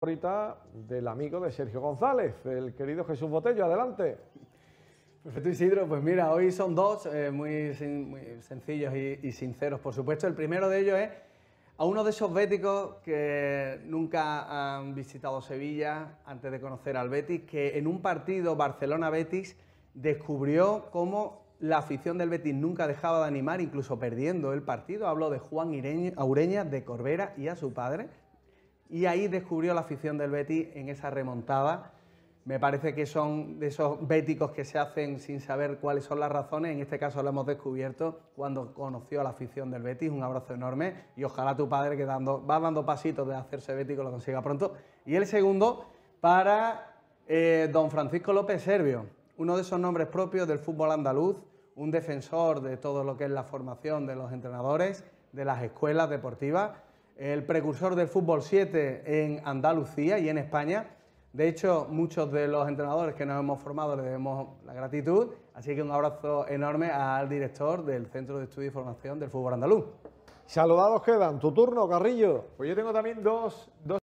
ahorita del amigo de Sergio González, el querido Jesús Botello. Adelante. Perfecto, Isidro. Pues mira, hoy son dos eh, muy, sencillos y, sinceros, por supuesto. El primero de ellos es a uno de esos béticos que nunca han visitado Sevilla antes de conocer al Betis, que en un partido Barcelona-Betis descubrió cómo la afición del Betis nunca dejaba de animar, incluso perdiendo el partido. Habló de Juan Aureña, de Corbera y a su padre, y ahí descubrió la afición del Betis en esa remontada. Me parece que son de esos béticos que se hacen sin saber cuáles son las razones. En este caso lo hemos descubierto cuando conoció a la afición del Betis. Un abrazo enorme y ojalá tu padre que va dando pasitos de hacerse bético lo consiga pronto. Y el segundo para eh, don Francisco López Servio, uno de esos nombres propios del fútbol andaluz, un defensor de todo lo que es la formación de los entrenadores, de las escuelas deportivas el precursor del fútbol 7 en Andalucía y en España. De hecho, muchos de los entrenadores que nos hemos formado le debemos la gratitud, así que un abrazo enorme al director del Centro de Estudio y Formación del Fútbol Andaluz. Saludados quedan, tu turno, Carrillo. Pues yo tengo también dos, dos